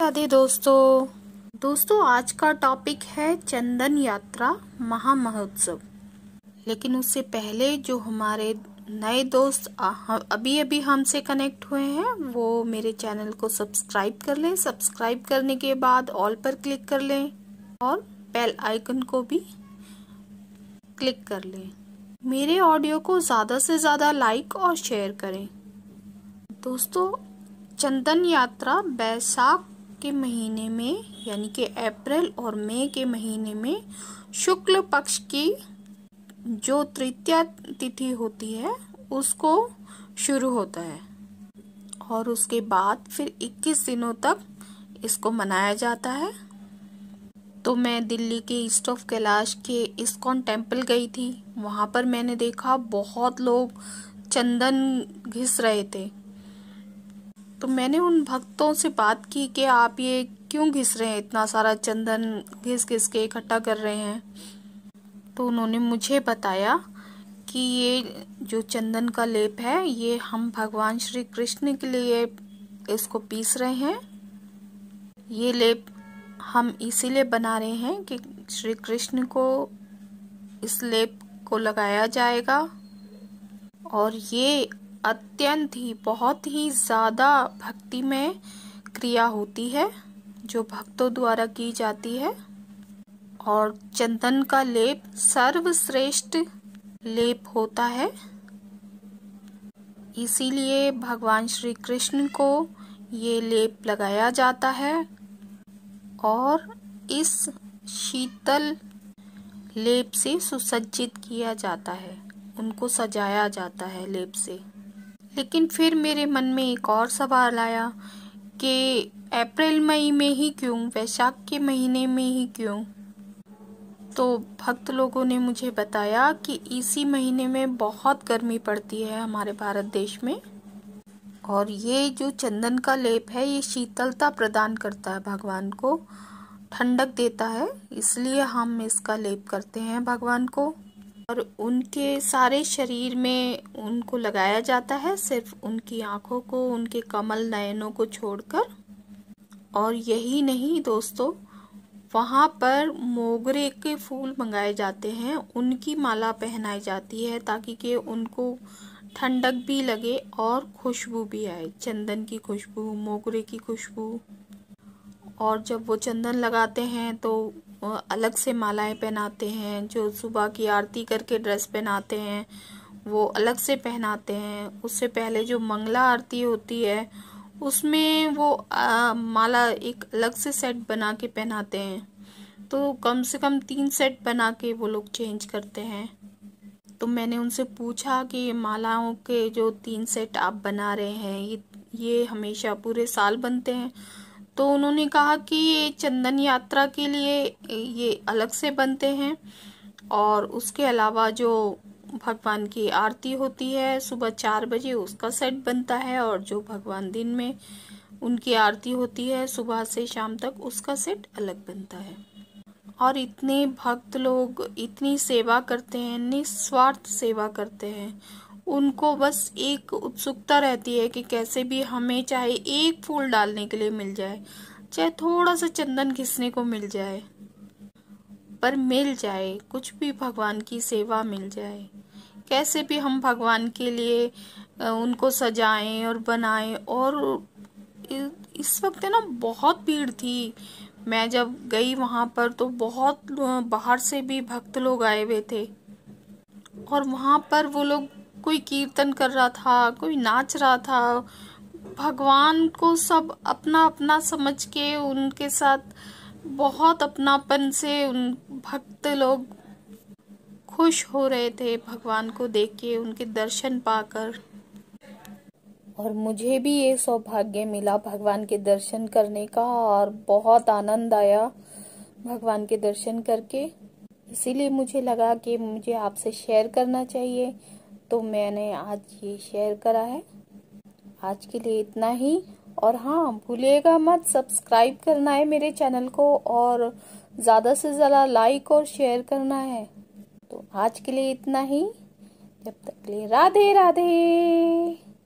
राधे दोस्तों दोस्तों आज का टॉपिक है चंदन यात्रा महामहोत्सव लेकिन उससे पहले जो हमारे नए दोस्त अभी अभी हमसे कनेक्ट हुए हैं वो मेरे चैनल को सब्सक्राइब कर लें सब्सक्राइब करने के बाद ऑल पर क्लिक कर लें और बेल आइकन को भी क्लिक कर लें मेरे ऑडियो को ज़्यादा से ज़्यादा लाइक और शेयर करें दोस्तों चंदन यात्रा बैसाख के महीने में यानी कि अप्रैल और मई के महीने में शुक्ल पक्ष की जो तृतीया तिथि होती है उसको शुरू होता है और उसके बाद फिर 21 दिनों तक इसको मनाया जाता है तो मैं दिल्ली के ईस्ट ऑफ कैलाश के इस्कॉन टेम्पल गई थी वहाँ पर मैंने देखा बहुत लोग चंदन घिस रहे थे तो मैंने उन भक्तों से बात की कि आप ये क्यों घिस रहे हैं इतना सारा चंदन घिस घिस के इकट्ठा कर रहे हैं तो उन्होंने मुझे बताया कि ये जो चंदन का लेप है ये हम भगवान श्री कृष्ण के लिए इसको पीस रहे हैं ये लेप हम इसीलिए बना रहे हैं कि श्री कृष्ण को इस लेप को लगाया जाएगा और ये अत्यंत ही बहुत ही ज़्यादा भक्ति में क्रिया होती है जो भक्तों द्वारा की जाती है और चंदन का लेप सर्वश्रेष्ठ लेप होता है इसीलिए भगवान श्री कृष्ण को ये लेप लगाया जाता है और इस शीतल लेप से सुसज्जित किया जाता है उनको सजाया जाता है लेप से लेकिन फिर मेरे मन में एक और सवाल आया कि अप्रैल मई में ही क्यों वैशाख के महीने में ही क्यों तो भक्त लोगों ने मुझे बताया कि इसी महीने में बहुत गर्मी पड़ती है हमारे भारत देश में और ये जो चंदन का लेप है ये शीतलता प्रदान करता है भगवान को ठंडक देता है इसलिए हम इसका लेप करते हैं भगवान को और उनके सारे शरीर में उनको लगाया जाता है सिर्फ उनकी आँखों को उनके कमल नयनों को छोड़कर और यही नहीं दोस्तों वहाँ पर मोगरे के फूल मंगाए जाते हैं उनकी माला पहनाई जाती है ताकि कि उनको ठंडक भी लगे और खुशबू भी आए चंदन की खुशबू मोगरे की खुशबू और जब वो चंदन लगाते हैं तो अलग से मालाएं पहनाते हैं जो सुबह की आरती करके ड्रेस पहनाते हैं वो अलग से पहनाते हैं उससे पहले जो मंगला आरती होती है उसमें वो आ, माला एक अलग से सेट बना के पहनाते हैं तो कम से कम तीन सेट बना के वो लोग चेंज करते हैं तो मैंने उनसे पूछा कि मालाओं के जो तीन सेट आप बना रहे हैं ये ये हमेशा पूरे साल बनते हैं तो उन्होंने कहा कि ये चंदन यात्रा के लिए ये अलग से बनते हैं और उसके अलावा जो भगवान की आरती होती है सुबह चार बजे उसका सेट बनता है और जो भगवान दिन में उनकी आरती होती है सुबह से शाम तक उसका सेट अलग बनता है और इतने भक्त लोग इतनी सेवा करते हैं निस्वार्थ सेवा करते हैं उनको बस एक उत्सुकता रहती है कि कैसे भी हमें चाहे एक फूल डालने के लिए मिल जाए चाहे थोड़ा सा चंदन घिसने को मिल जाए पर मिल जाए कुछ भी भगवान की सेवा मिल जाए कैसे भी हम भगवान के लिए उनको सजाएं और बनाएं और इस वक्त ना बहुत भीड़ थी मैं जब गई वहाँ पर तो बहुत बाहर से भी भक्त लोग आए हुए थे और वहाँ पर वो लोग कोई कीर्तन कर रहा था कोई नाच रहा था भगवान को सब अपना अपना समझ के उनके साथ बहुत अपनापन से उन भक्त लोग खुश हो रहे थे भगवान को देख के उनके दर्शन पाकर और मुझे भी ये सौभाग्य मिला भगवान के दर्शन करने का और बहुत आनंद आया भगवान के दर्शन करके इसीलिए मुझे लगा कि मुझे आपसे शेयर करना चाहिए तो मैंने आज ये शेयर करा है आज के लिए इतना ही और हाँ भूलिएगा मत सब्सक्राइब करना है मेरे चैनल को और ज़्यादा से ज़्यादा लाइक और शेयर करना है तो आज के लिए इतना ही जब तक लिए राधे राधे